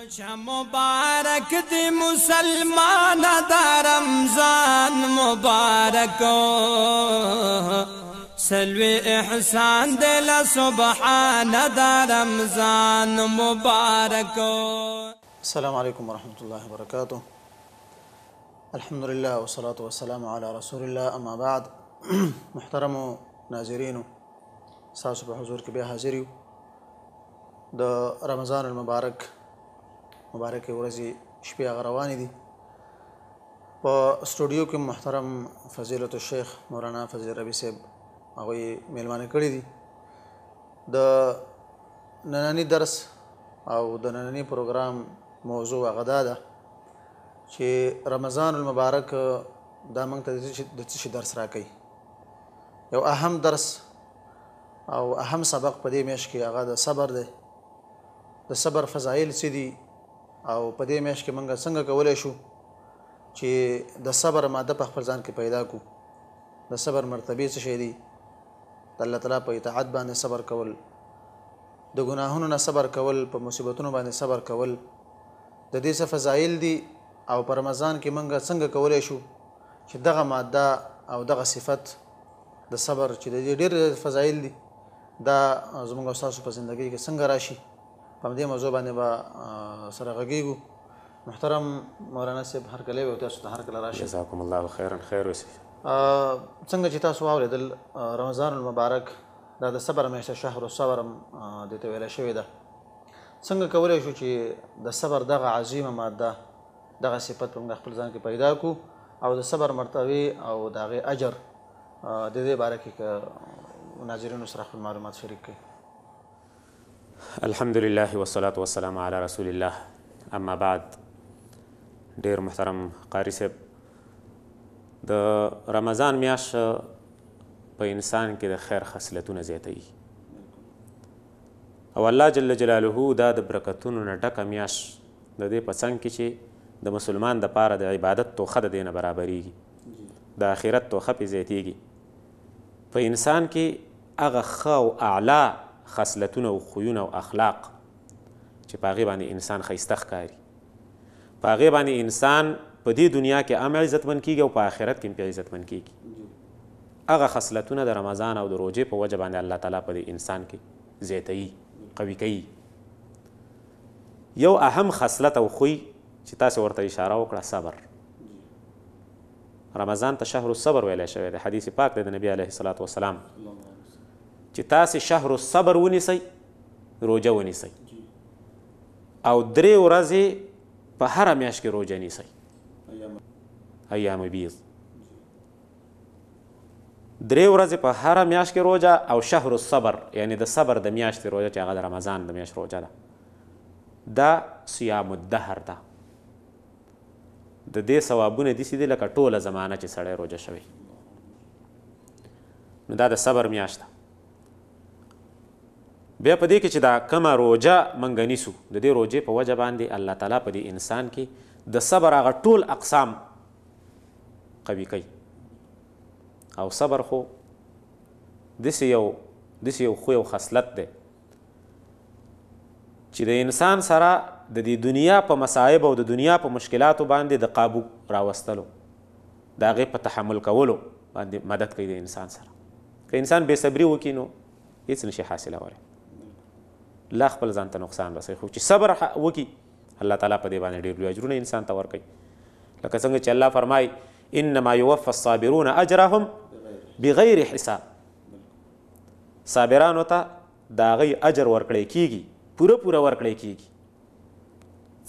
وجه مبارک دی مسلمان دا رمضان مبارک سلوی احسان دل سبحان دا رمضان مبارک السلام علیکم ورحمت اللہ وبرکاتہ الحمد لله والصلاة والسلام على رسول الله اما بعد محترم ناظرین ساسو بحضور حضور کې بیا حاضر دا رمضان المبارک مبارکه ورځې شپې غروانې دي په سټوډیو کې محترم فضیلت الشیخ مولانا فضیل ربی صاحب هغه میلمانه کړی دي د نننی درس او د نننی پروګرام موضوع غدا ده چې رمضان المبارک دا موږ ته د څه درس راکړي یو اهم درس او اهم سبق په دې میش کې هغه د صبر دی د صبر فضایل څه دي او په دې میاشت کې موږ څنګه کولای شو چې د صبر ماده په خپل ځان کې پیدا کو د صبر مرتبه څه شي دی الله تعالی په اطاعت باندې صبر کول د ګناهونو نه صبر کول په مصیبتونو باندې صبر کول د دې څه فضایل دي او په رمضان کې موږ څنګه کولای شو چې دغه ماده او دغه صفت د صبر چې د ډېر فضایل دي دا زموږ استادو په ژوندۍ کې څنګه راشي په دې موضوع باندې به سره غږیږو محترم مولانا صاحب هر کله به تاسو ته هر کله راشي جزاكم الله خیرا خیر اوسئ څنګه چې تاسو واوریدل رمضان المبارک دا د صبر میاشته شهر الصبر د ته ویل شوې ده څنګه کولای شو چې د صبر دغه عظیمه ماده دغه صفت موږ خپل ځان کې پیدا کو او د صبر مرتبه او دغه اجر د دې باره کې ناظرینو سره معلومات شریک کړئ الحمدلله والصلاة والسلام علی رسول الله اما بعد ډیر محترم قاری صاحب د رمضان میاش په انسان کې د خیر خصلتونه زیاتوي او الله جل جلاله دا د برکتونو نه ډکه میاش د دې په څنګ کې چې د مسلمان د پاره د عبادت توخه د دینه برابرېږي د آخرت توخه پې زیاتېږي په انسان کې هغه ښه او اعلی خصلتونه او خویونه او اخلاق چې په هغې باندې انسان ښایسته ښکاري په هغې باندې انسان په دې دنیا کې هم عزتمن کیږي او په آخرت کې هم پرې عزتمن کیږي هغه خصلتونه د رمضان او د روژې په وجه باندې الله تعالی په دې انسان کې زیاتوي قوي کوي یو اهم خصلت او خوی چې تاسو ورته اشاره وکړه صبر رمضان ته شهر الصبر ویلی شوی دی حدیث پاک دی د نبی علیه الصلاة والسلام چې تاسې شهر الصبر ونیسئ روجه ونیسئ او درې ورځې په هره میاشت کې روجه نیسئ ایام بیض درې ورځې په هره میاشت کې روجه او شهر الصبر یعنی د صبر د میاشتې روجه چې هغه د رمضان د میاشت روجه ده دا صیام الدهر ده د دې ثوابونه دي سیدی لکه ټوله زمانه چې سړی روجه شوی نو دا د صبر میاشت ده بیا په دې کې چې دا کومه روجه منګنی سو د دې روجې په وجه باندې الله تعالی په دې انسان کې د صبر هغه ټول اقسام قوي کوي او صبر خو داسې یو داسې یو خو یو خصلت دی چې د انسان سره د دې دنیا په مصایب او د دنیا په مشکلاتو باندې د قابو راوستلو د هغې په تحمل کولو باندې مدد کوي د انسان سره که انسان بې صبري وکړي نو هېڅ نشي حاصلولی لا خپل ځان ته نقصان رسوي خو چې صبر وکي الله تعالی په دې باندې ډېر لوی اجرونه انسان ته ورکوي لکه څنګه چې الله فرمای انما یوفى الصابرون اجرهم بغیر حساب صابرانو ته د هغې اجر ورکړی کیږي پوره پوره ورکړی کیږي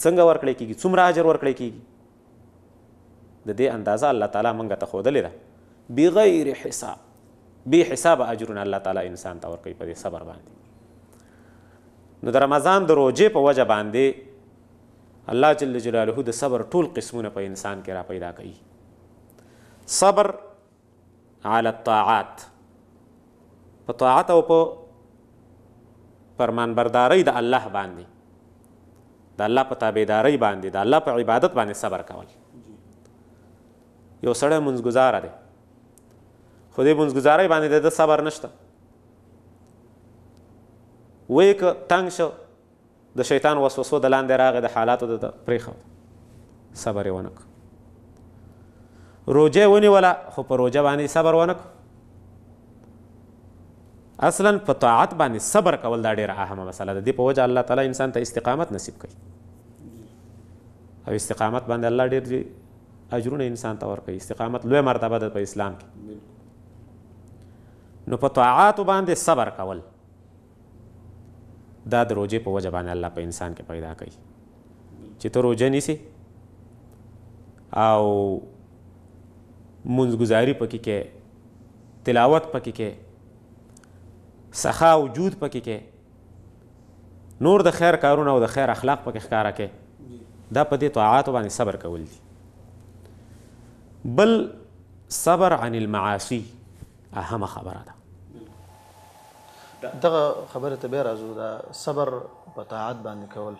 څنګه ورکړی کیږي څومره اجر ورکړی کیږي د دې اندازه الله تعالی موږ ته ښودلې ده بغیر حساب بی حساب اجرونه الله تعالی انسان ته ورکوي په دې صبر باندې نو د رمضان د روجې په وجه باندې الله جل جلاله د صبر ټول قسمونه په انسان کې را پیدا کوي صبر على الطاعات په طاعت او په فرمانبردارۍ د الله باندې د الله په تابعدارۍ باندې د الله په عبادت باندې صبر کول یو سړی منځګزاره دی خو دې منځګزارۍ باندې د صبر نشته وې ک تنگ شو د شیطان وسوسو د لاندې راغې د حالاتو د پریخو صبر ونک روجه ونی ولا خو په روجه باندې صبر ونک اصلا په طاعت باندې صبر کول دا ډیره اهمه مسله ده دې په وجه الله تعالی انسان ته استقامت نصیب کوي او استقامت باندې الله ډیر اجرونه انسان ته ورکوي استقامت لوی مرتبه ده په اسلام کې نو په طاعات باندې صبر کول دا د روزې په وجه باندې الله په انسان کې پیدا کوي چې ته روزه نیسي او منځګزاري پکې کې تلاوت پکې کې سخا وجود پکې کې نور د خیر کارونه او د خیر اخلاق پکې ښکارا کې دا په دې طاعات باندې صبر کول دي بل صبر عن المعاصي اهم خبره ده دغه خبره ته به راځو دا صبر په طاعت باندې کول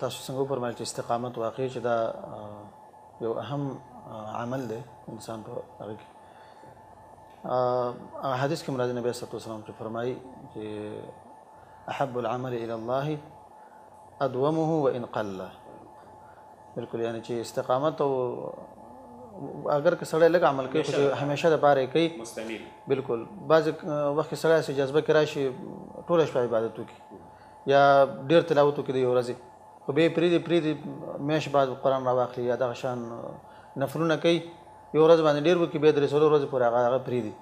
تاسو څنګه پرمایل چې استقامت واقع چې دا یو اهم عمل دی انسان په هغه کې حدیث کې مراد نبی صلی الله علیه وسلم چې فرمایي چې احب العمل الى الله ادومه وان قل بالکل یعنی چې استقامت او اگر که سړی لږ عمل کوي خو همیشه د پاره کوي مستمر بالکل بعض وخت سړی سي جذبه کرا شي ټوله شپه عبادت وکي یا ډیر تلاوت وکي د ورځې خو به پری دی پری دی مېش بعد قران را واخلي یا د غشان نفلونه کوي یو ورځ باندې ډیر وکي به درې سلو ورځې پورې هغه پری دی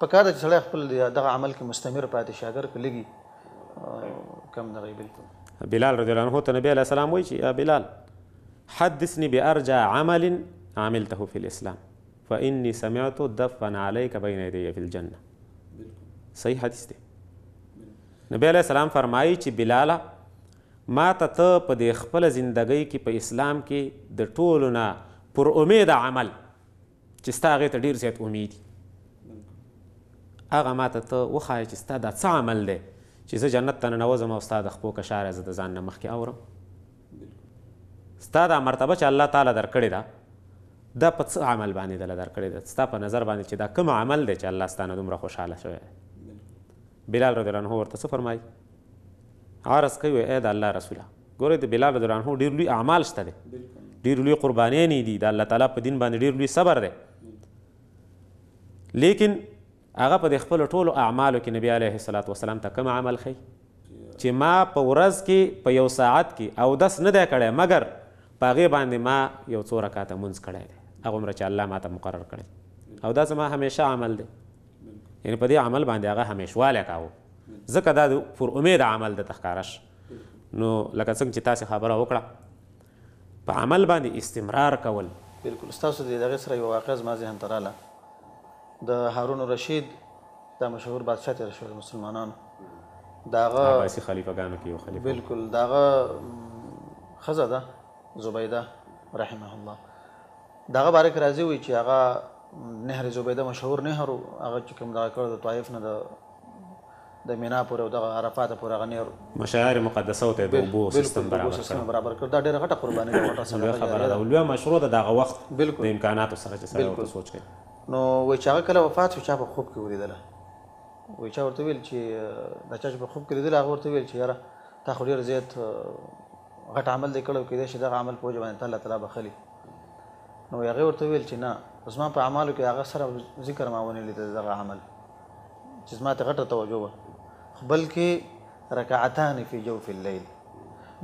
په کار چې سړی خپل دغه عمل کې مستمر پاتې شي اگر که لګي کم نه بالکل بلال رضی الله عنه ته نبی علیہ السلام وایي چې بلال حدثني بارجع عمل عملته في الإسلام فإني سمعت دفن عليك بین یدی فی الجنه صحیح حدیث دی نبی علیہ السلام فرمایي چې بلاله ما ته ته په دې خپل زندګۍ کې په اسلام کې د ټولو نه پر امید عمل چې ستا هغې ته ډېر زیات امید هغه ما ته ته وښایه چې ستا دا څه عمل دی چې زه جنت ته ننوځم او ستا د خپو کشاره زه د ځان نه مخکې اورم ستا دا مرتبه چې الله تعالی درکړې ده دا په څه عمل باندې دله درکړې ده ستا په نظر باندې چې دا کوم عمل دی چې الله ستانه دومره خوشحاله شوی بلال رضی الله عنه ورته څه فرمایي عرض کوي ای د الله رسوله ګورئ د بلال رضی الله عنه ډېر لوی اعمال شته دی ډېر لوی قربانیانې دي د الله تعالی په دین باندې ډېر لوی صبر دی لیکن هغه په د خپلو ټولو اعمالو کې نبی علیه الصلات وسلام ته کوم عمل ښیي چې ما په ورځ کې په یو ساعت کې اودس نه دی کړی مګر په هغې باندې ما یو څو رکاته مونځ کړی دی هغه عمر چې الله ماته مقرر کړي او دا زما همیشه عمل دی یعنی په دې عمل باندې هغه همیشواله کاو ځکه دا پر امید عمل د تخکارش نو لکه څنګه چې تاسو خبره وکړه په عمل باندې استمرار کول بالکل تاسو د دغه سره یو واقعه زما ذهن ته رااله د هارون رشید دا مشهور بادشاہ تیر شو مسلمانانو داغه عباسی خلیفګانو کې یو خلیفہ بالکل داغه خزه ده زبیده رحمه الله دغه باره کې راځي وي چې هغه نهر زبیده مشهور نهر هغه چې کوم دا کړ د طائف نه د د مینا پورې او د عرفات پورې هغه نهر مشاعر مقدسه او ته د اوبو سیستم برابر کړ برابر کړ دا ډیره غټه قرباني ده وټه سره خبره ده ولوی مشروع ده دغه وخت د امکاناتو سره چې سره سوچ کړي نو وای چې هغه کله وفات شو چا په خوب کې ولیدله وای چا ورته ویل چې دا چا په خوب کې لیدله هغه ورته ویل چې یاره تا خو ډیر زیات غټ عمل دی کړو کې دا عمل پوجا باندې الله تعالی بخلي نو هغه ورته ویل چې نه اوس ما په اعمالو کې هغه سره ذکر ما ونه لید دغه عمل چې زما ته غټه توجه وه بلکې رکعتان فی جوف الليل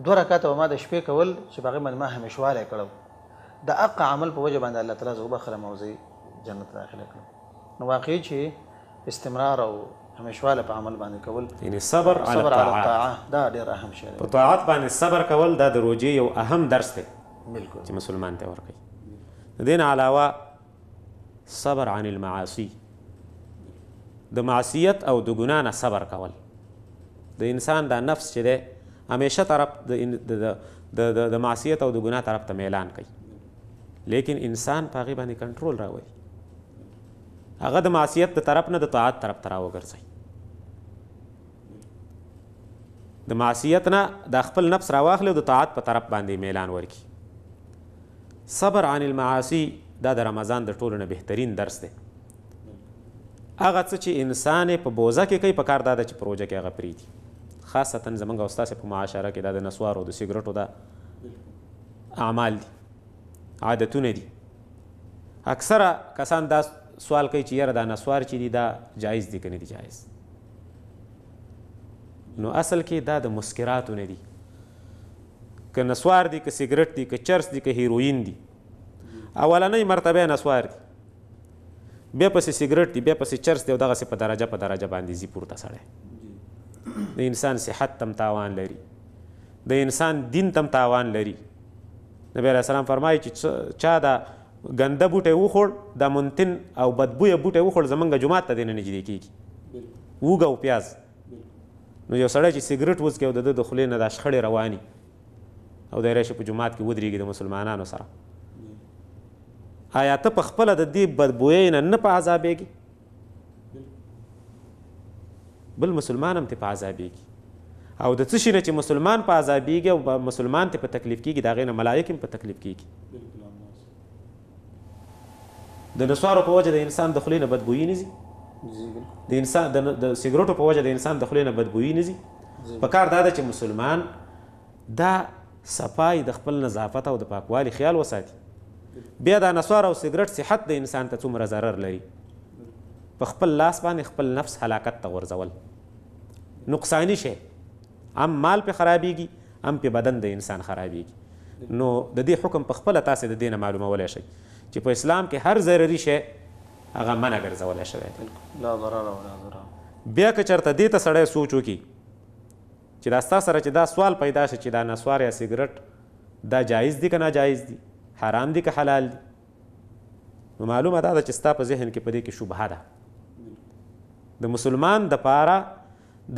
دوه رکعات ما د شپې کول چې باغې من ما همیشواله کړو د اق عمل په وجه باندې الله تعالی زوبه خره موزي جنت داخله کړو نو واقعي چې استمرار او همیشواله په عمل باندې کول یعنی صبر علی الطاعه دا ډیر اهم شی دی په طاعت باندې صبر کول دا د روجي یو اهم درس دی بالکل چې مسلمان ته ورکړي دین علاوه صبر عن المعاصی د معصیت او د ګنا نه صبر کول د انسان دا نفس چې دی همیشه طرف د د معصیت او د ګنا طرف ته میلان کوي لیکن انسان په هغې باندې کنټرول راوي هغه د معصیت د طرف نه د طاعت طرف ته راوګرځي د معصیت نه د خپل نفس راواخلي او د طاعت په طرف باندې میلان ورکي صبر عن المعاصی دا د رمضان د ټولو نه بهترین درس دی هغه څه چې انسان په بوزه کې کوي په کار دا ده چې پروژه کې هغه پرېږدي خاصتا زموږ او ستاسې په معاشره کې دا د نسوارو د سګرټو دا اعمال دي عادتونه دي اکثره کسان دا سوال کوي چې یاره دا نسوار چې دي دا جایز دي که نه دي جایز نو اصل کې دا د مسکراتو نه دي که نسوار دی که سیګریټ دی که چرس دی که هیروین دی اولنۍ مرتبه نسوار دی بیا پسې سیګریټ دی بیا پسې چرس دی او دغسې په درجه په درجه باندې ځي پورته سړی د انسان صحت تم تاوان لري د انسان دین تم تاوان لري نبی علیه السلام فرمایي چې چا دا ګنده بوټی وخوړ دا منتن او بدبویه بوټی وخوړ زمونږ جومات ته دی نه نږدې کېږي وږه او پیاز نو یو سړی چې سیګریټ وڅکي او د ده د خولې نه دا شخړې رواني او د ریشه په جماعت کې ودرېږي د مسلمانانو سره آیا ته په خپل د دې بدبوې نه نه په عذابېږي بل مسلمان هم ته په عذابېږي او د څه شي نه چې مسلمان په عذابېږي او مسلمان ته په تکلیف کېږي د هغې نه ملایک هم په تکلیف کېږي د نسوارو په وجه د انسان د خولې نه بدبویي نه ځي د انسان د سګرټو په وجه د انسان د خولې نه بدبویي نه ځي په کار دا ده چې مسلمان دا صفای د خپل نظافت او د پاکوالي خیال وساتي بیا دا نسوار او سیګریټ صحت د انسان ته څومره ضرر لري په خپل لاس باندې خپل نفس هلاکت ته غورځول نقصانی شی هم مال په خرابېږي هم په بدن د انسان خرابېږي نو د دې حکم په خپله تاسې د دې نه معلومولی شئ چې په اسلام کې هر ضرري شی هغه منع ګرځولی شوی دی بیا که چېرته دې ته سړی سوچ وکړي چې دا ستا سره چې دا سوال پیدا شي چې دا نسوار یا سیګرټ دا جایز دي که ناجایز دي حرام دي که حلال دي نو معلومه دا ده چې ستا په ذهن کې په دې کې شبهه ده د مسلمان د پاره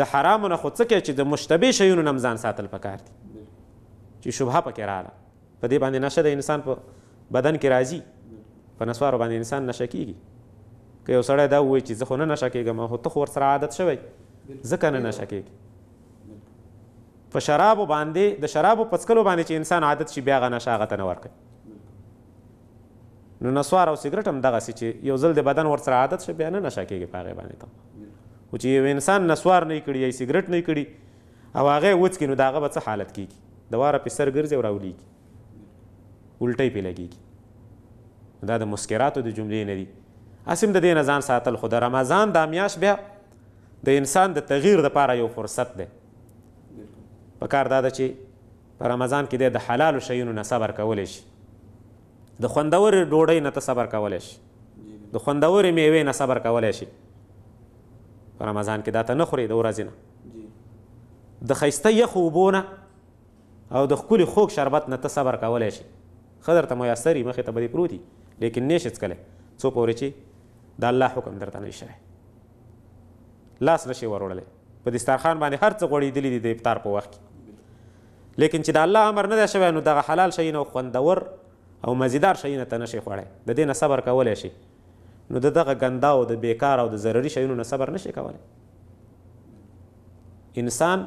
د حرامو نه خو څه کوي چې د مشتبه شیونو نه ځان ساتل پکار دي چې شبهه پکې راغله په دې باندې نشه د انسان په بدن کې راځي په نسوارو باندې انسان نشه کیږي که یو سړی دا ووایي چې زه خو نه نشه کېږم خو ته خو ورسره عادت شوی ځکه نه نشه کېږي په شرابو باندې د شرابو پڅکلو باندې چې انسان عادت شي بیا غا نشه هغه ته نه ورکوي نو نسوار او سیګرټ هم دغسې چې یو ځل د بدن ورسره عادت شي بیا نه نشه کېږي په هغې باندې ته خو چې یو انسان نسوار نه کړي یا سیګرټ نه کړي او هغه وڅکي نو د هغه به څه حالت کېږي د واره پې سر ګرځي او راولېږي الټۍ پې لګېږي دا د مسکراتو د جملې نه دي اسیم د دې نه ځان ساتل خو د رمضان دا میاش بیا د انسان د تغییر لپاره یو فرصت دی په کار دا ده چې په رمضان کې دی د حلالو شیونو نه صبر کولی شي د خوندورې ډوډۍ نه ته صبر کولی شي د خوندورې میوې نه صبر کولی شي په رمضان کې دا ته نه خورې د ورځې نه د ښایسته یخو اوبو نه او د ښکلي خوږ شربت نه ته صبر کولی شي ښه درته میسر یي مخې ته به دې پروت لیکن نه یې شې څکلی څو پورې چې د الله حکم درته نه شوی لاس نه شي وروړلی په دسترخان باندې هر څه غوړېدلي دي د افطار په وخت کې لیکن چې د الله امر نه دی شوی نو دغه حلال شی نه خوندور او مزیدار شی نه ته نشي خوړی د دې نه صبر کولی شي نو د دغه ګندا او د بیکار او د ضروري شیونو نه صبر نشي کولی انسان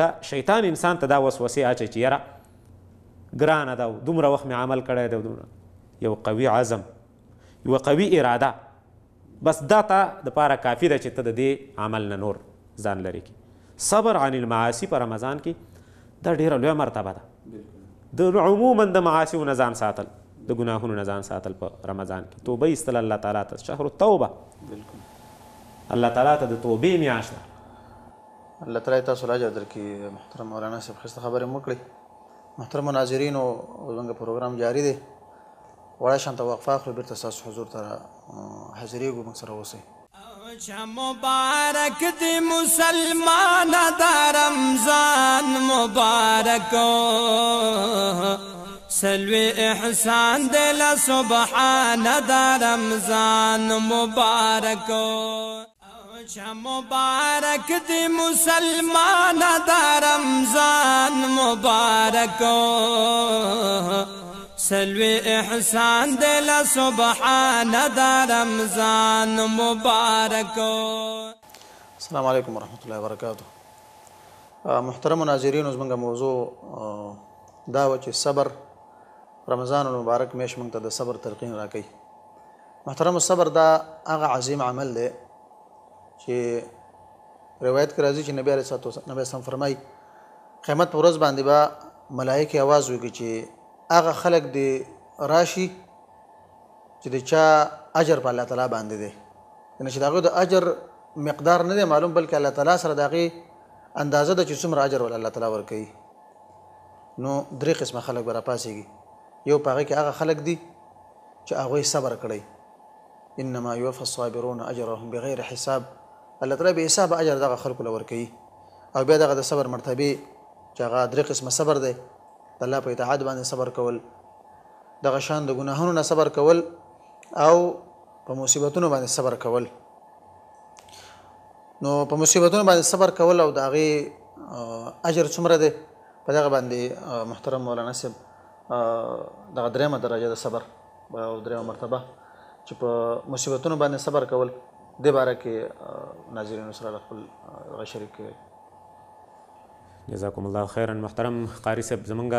دا شیطان انسان ته دا وسوسې اچي چې یاره ګرانه ده دومره وخت مې عمل کړی دی دومره یو قوي عزم یوه قوي اراده بس دا ته دپاره کافي ده چې ته د دې عمل نه نور ځان لرې کړي صبر عن المعاصي په رمضان کې دا ډیره لویه مرتبه ده د عموما د معاصیو نه ځان ساتل د ګناهونو نه ځان ساتل په رمضان کې توبه ایستل الله تعالی ته شهر التوبه الله تعالی ته د توبې میاشت ده الله تعالی تاسو راځي درکې محترم مولانا صاحب خسته خبرې وکړي محترم ناظرین او زموږ پروګرام جاری دی وړه شانته وقفه خو بیرته تاسو حضور ته حاضرېږو موږ سره اوسئ وجه مبارک دی مسلمان دا رمضان مبارکو سلوی احسان دل سبحان دا رمضان مبارکو وجه مبارک دی مسلمان دا رمضان مبارکو سلوی احسان دل سبحان دا رمضان مبارک السلام علیکم ورحمۃ اللہ وبرکاتہ محترم ناظرین زمونږ موضوع دا و چې صبر رمضان المبارک میش موږ ته د صبر تلقین راکړي محترم صبر دا هغه عظیم عمل دی چې روایت کې راځي چې نبی علیه الصلوۃ والسلام فرمایي قیامت ورځ باندې به با ملائکه आवाज وکړي چې هغه خلک دی راشي چې د چا اجر په الله تعالی باندې دی یعنی چې داغه د اجر مقدار نه دی معلوم بلکې الله تعالی سره داغه اندازه د چې څومره اجر ول الله تعالی ورکوي نو درې قسمه خلک برا پاسيږي یو پاره کې هغه خلک دی چې هغه صبر کړی انما يوفى الصابرون اجرهم بغیر حساب الله تعالی به حساب اجر دغه خلکو لور کوي او بیا دغه د صبر مرتبه چې هغه درې قسمه صبر دی د الله په اطاعت باندې صبر کول د غشان د ګناهونو نه صبر کول او په مصیبتونو باندې صبر کول نو په مصیبتونو باندې صبر کول او د هغه اجر څومره دی په دغه باندې محترم مولانا صاحب دغه درېمه درجه د صبر او درېمه مرتبه چې په مصیبتونو باندې صبر کول د باره کې ناظرینو سره خپل غشریک کوي جزاکم الله خیرا محترم قاری صاحب زمونږ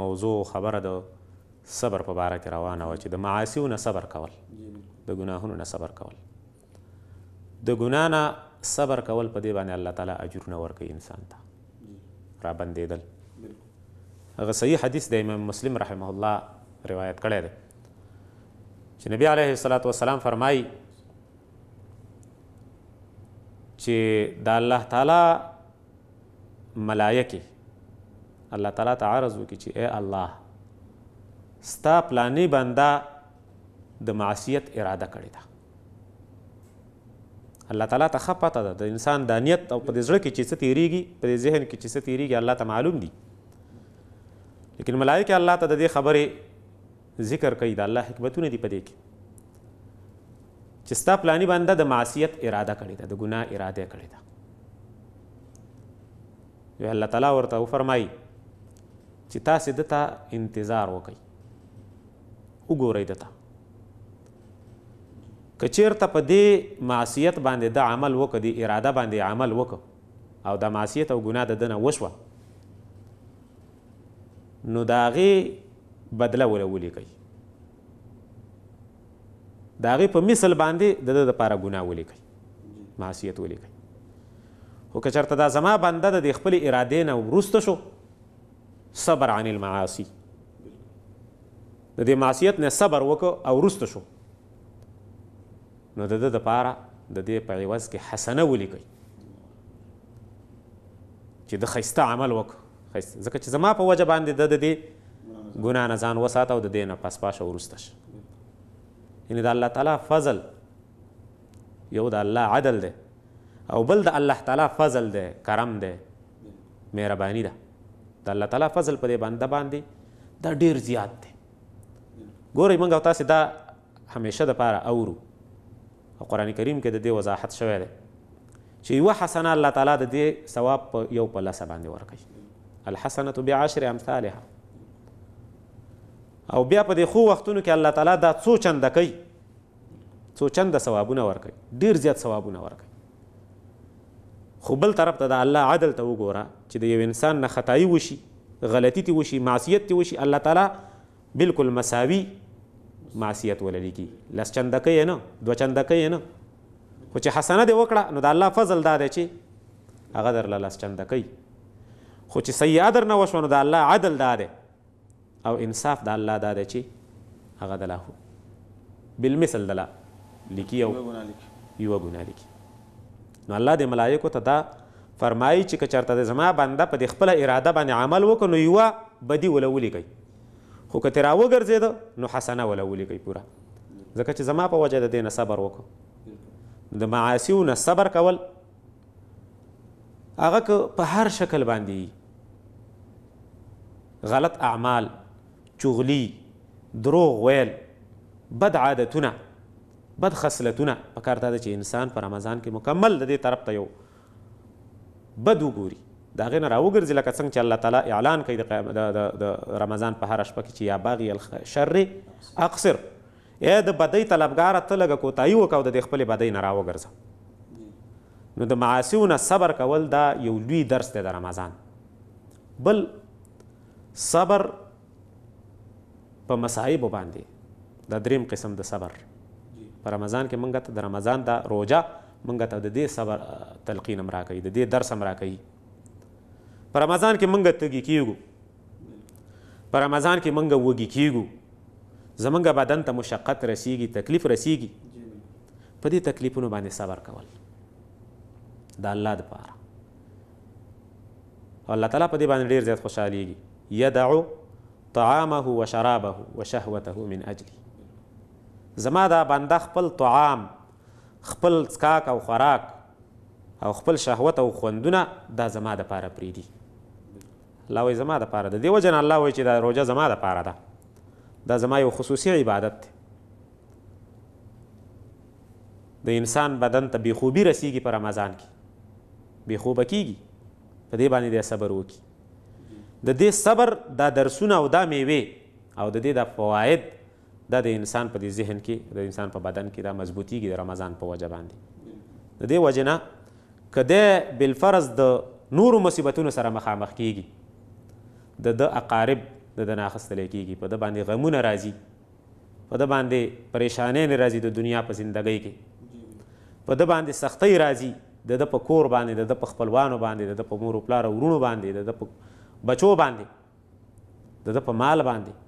موضوع خبره د صبر په باره کې روانه وه چې د معاصیو نه صبر کول د ګناهونو نه صبر کول د ګنا نه صبر کول په دې باندې الله تعالی اجرونه ورکوي انسان ته رابندېدل هغه صحیح حدیث د امام مسلم رحمه الله روایت کړی دی چې نبی علیه الصلاۃ والسلام فرمایي چې د الله تعالی ملایکې الله تعالی ته عرض وکړي چې اے الله ستا پلانې بنده د معصیت اراده کړې ده الله تعالی ته ښه پته ده د انسان دا نیت او په دې زړه کې چې څه تیریږي په دې ذهن کې چې څه تیریږي الله ته معلوم دي لیکن ملایکې الله ته د دې خبرې ذکر کوي د الله حکمتونه دي په دې کې چې ستا پلاني بنده د معصیت اراده کړې ده د ګناه اراده کړې ده وی الله تعالی ورته وفرمایي چې تاسو دته انتظار وکړئ وګورئ دته کچیرته په دې معصیت باندې د عمل وکړ د اراده باندې عمل وکړ او د معصیت او ګناه د دنه وشوه نو د هغې بدله ولولیکئ د هغې په مثل باندې د ده دپاره ګناه ولیکئ معصیت ولیکئ خو که چېرته دا زما بنده د دې خپلې ارادې نه وروسته شو صبر عن المعاصي د دې معصیت نه صبر وکړو او وروسته شو نو د ده دپاره د دې په عوض کې حسنه ولیکئ چې د ښایسته عمل وکړو ځکه چې زما په وجه باندې د د دې ګناه نه ځان وساته او د دې نه پاسپاشه وروسته شه یعنې د الله تعالی فضل یو د الله عدل دی او بل د الله تعالی فضل دی کرم دی مهرباني ده د الله تعالی فضل په دې بنده باندې دا ډیر زیات دی ګورئ موږ او تاسې دا همیشه دپاره اورو او قرآن کریم کې د دې وضاحت شوی دی چې یوه حسنه الله تعالی د دې ثواب په یو په لسه باندې ورکوي الحسنة بعشر امثالها او بیا په دې ښو وختونو کې الله تعالی دا څو چنده کوي څو چنده ثوابونه ورکوي ډیر زیات ثوابونه ورکوي خو بل طرف ته د الله عدل ته وګوره چې د یو انسان نه خطایي وشي غلطي تی وشي معصیت تی وشي الله تعالی بالکل مساوي معصیت ولري کی لس چندکې نه دو چندکې نه خو چې حسنه دی وکړه نو د الله فضل دا دی چې هغه درله لس چندکې خو چې سیئه در نه وشوه نو د الله عدل دا دی او انصاف د الله دا دی چې هغه دله بالمثل دله لیکي او یوه ګناه لیکي نو الله د ملایکو ته دا فرمایي چې که چېرته د زما بنده په دې خپله اراده باندې عمل وکړو نو یوه بدي وله ولیکئ خو که ترې راوګرځېده نو حسنه وله ولیکئ پوره ځکه چې زما په وجه د دې نه صبر وکړو د معاصیو نه صبر کول هغه که په هر شکل باندې غلط اعمال چغلی دروغ ویل بد عادتونه بد خصلتونه په کار دا چې انسان په رمضان کې مکمل د دې طرف ته یو بد وګوري د هغې نه راوګرځي لکه څنګه چې الله تعالی اعلان کوي د رمضان په هره شپه کې چې یا باغي الشر اقصر یا د بدۍ طلبګاره ته لږه کوتاهي وکړه او د دې خپلې بدۍ نه راوګرځه نو د معاصیو نه صبر کول دا یو لوی درس دی د رمضان بل صبر په مصایبو باندې دا دریم قسم د صبر په رمضان کې مونږ ته د رمضان دا روجه مونږ ته د دې صبر تلقین هم راکوي د دې درس هم راکوي په رمضان کې مونږ تږي کیږو په رمضان کې مونږ وږي کیږو زمونږ بدن ته مشقت رسیږي تکلیف رسیږي په دې تکلیفونو باندې صبر کول د الله دپاره او الله تعالی په دې باندې ډیر زیات خوشحالیږي یدعو طعامه وشرابه وشهوته من اجلی زما دا بنده خپل طعام خپل څکاک او خوراک او خپل شهوت او خوندونه دا زما د پاره پریدي الله وایي زما د پاره ده دې وجه نه الله وایي چې دا روژه زما د پاره ده دا زما یو خصوصي عبادت دی د انسان بدن ته بېخوبي رسیږي په رمضان کې بېخوبه کیږي په دې باندې د صبر وکړي د دې صبر دا درسونه او دا میوې او د دې دا فواید دا د انسان په ذهن کې د انسان په بدن کې دا مضبوطیږي د رمضان په وجه باندې د دې وجې نه که دی بالفرض د نورو مصیبتونو سره مخامخ کیږي د ده اقارب د ده نه اخیستلی کیږي په ده باندې غمونه راځي په ده باندې پریشانۍ نه راځي د دنیا په زندګۍ کې په ده باندې سختۍ راځي د ده په کور باندې د ده په خپلوانو باندې د ده په مور و پلار ورونو باندې د ده په بچو باندې د ده په مال باندې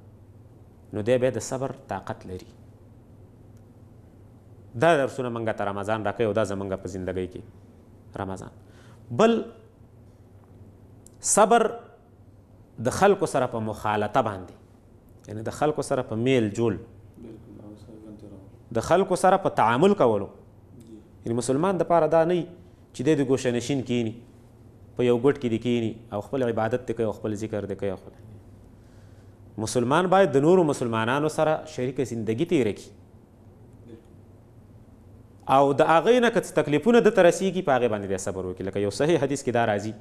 نو دی به د صبر طاقت لري دا درسونه منګه ته رمضان راکوي او دا زمونږ په زندګۍ کې رمضان بل صبر د خلکو سره په مخالطه باندې یعنی د خلکو سره په میل جول د خلکو سره په تعامل کولو یعنی مسلمان د پاره دا نه چې د ګوشه نشین کینی په یو ګټ کې کی دی کینی او خپل عبادت دی کوي او خپل ذکر دی کوي خپل مسلمان باید د نورو مسلمانانو سره شریک زندگی تیره کړي او د هغې نه که تکلیفونه ده ته رسیږي په هغې باندې دی صبر وکړي لکه یو صحیح حدیث کې دا راځي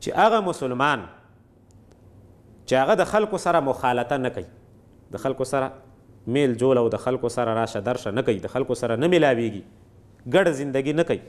چې هغه مسلمان چې هغه د خلکو سره مخالطه نه کوي د خلکو سره میل جول او د خلکو سره راشه درشه نه کوي د خلکو سره نه میلاویږي ګډ زندگی نه کوي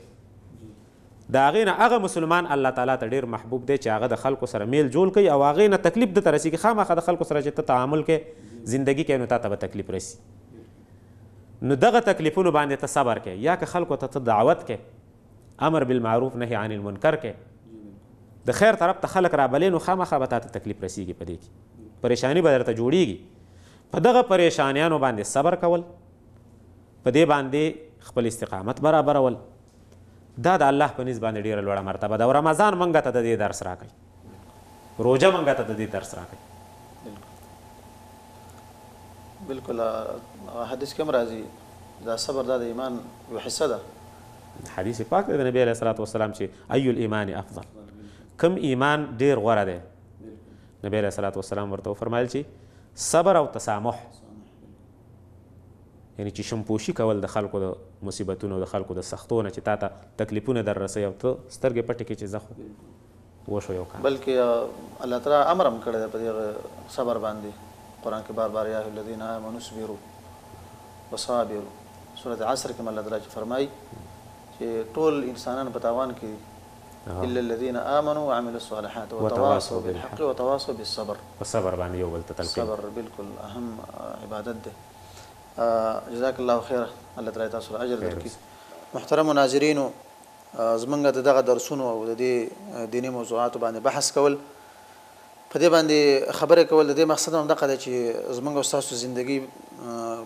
د هغې نه هغه مسلمان الله تعالی ته ډیر محبوب دی چې هغه د خلکو سره میل جوړ کوي او هغې نه تکلیف دته رسېږي خامخا د خلکو سره چې ته تعامل کې زندگی کوې نو تا ته به تکلیف رسي نو دغه تکلیفونو باندې ته صبر کې یا که خلکو ته ته دعوت کې امر بالمعروف نهي عن المنکر کې د خیر طرف ته خلک رابلې نو خامخا به تا ته تکلیف رسېږي په دې کې پریشانی به درته جوړیږي په دغه پریشانیانو باندې صبر کول په دې باندې خپل استقامت برابرول دا د الله په نسبت باندې ډیره لوړه مرتبه ده او رمضان مونږ ته د دې درس راکړي روزه مونږ ته د دې درس راکړي بالکل حدیث کوم راځي دا صبر دا د ایمان یو حصه ده حدیث پاک د نبی علیه الصلاه والسلام چې اي الايمان افضل کم ایمان ډیر غوره دی نبی علیه الصلاه والسلام ورته فرمایل چې صبر او تسامح یعنی چې شمپوشي کول د خلکو د مصیبتونو د خلکو د سختونه چې تا ته تکلیفونه در رسوي او ته سترګې پټې کې چې زه خو وشو یو کار بلکې الله تعالی امر هم کړی دی په دې صبر باندې قرآن کې بار بار یا الذین آمنوا اصبروا وصابروا سورة عصر کې الله تعالی فرمایي چې ټول انسانان په تاوان کې الا الذين امنوا وعملوا الصالحات وتواصوا بالحق وتواصوا بالصبر والصبر باندې یو بل تلقین صبر بالکل اهم عبادت ده جزاك الله خير الله تعالی تاسو اجر درکړي محترم ناظرین زمونږ دغه درسونه او د دې دینی موضوعات باندې بحث کول په دې باندې خبره کول د دې مقصد هم دغه چې زمونږ او تاسو ژوندۍ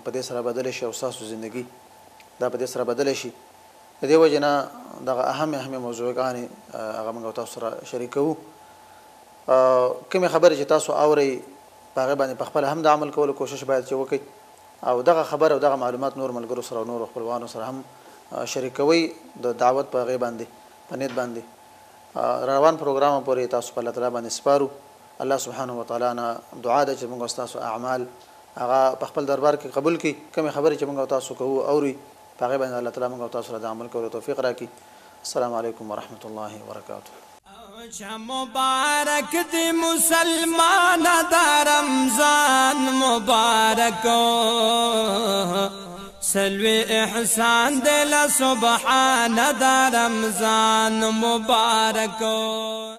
په دې سره بدل شي او تاسو ژوندۍ دا په دې سره بدل شي د دې وجنه دغه اهم اهم موضوعګانی هغه موږ تاسو سره شریکو کومه خبره چې تاسو اوري هغه باندې په خپل هم د عمل کولو کوشش باید چې وکړئ او دغه خبر او دغه معلومات نور ملګرو سره نور خپلوانو سره هم شریکوي د دعوت په غي باندې پنيت باندې روان پروګرام پورې تاسو په الله تعالی باندې سپارو الله سبحانه و تعالی نه دعا ده چې موږ تاسو اعمال هغه په خپل دربار کې قبول کړي کوم خبرې چې موږ تاسو کوو اوري په غي باندې الله تعالی موږ تاسو سره د عمل کولو توفیق راکړي السلام علیکم ورحمت الله وبرکاته چه مبارک دی مسلمان دا رمضان مبارکو سلوی احسان دل سبحان دا رمضان مبارکو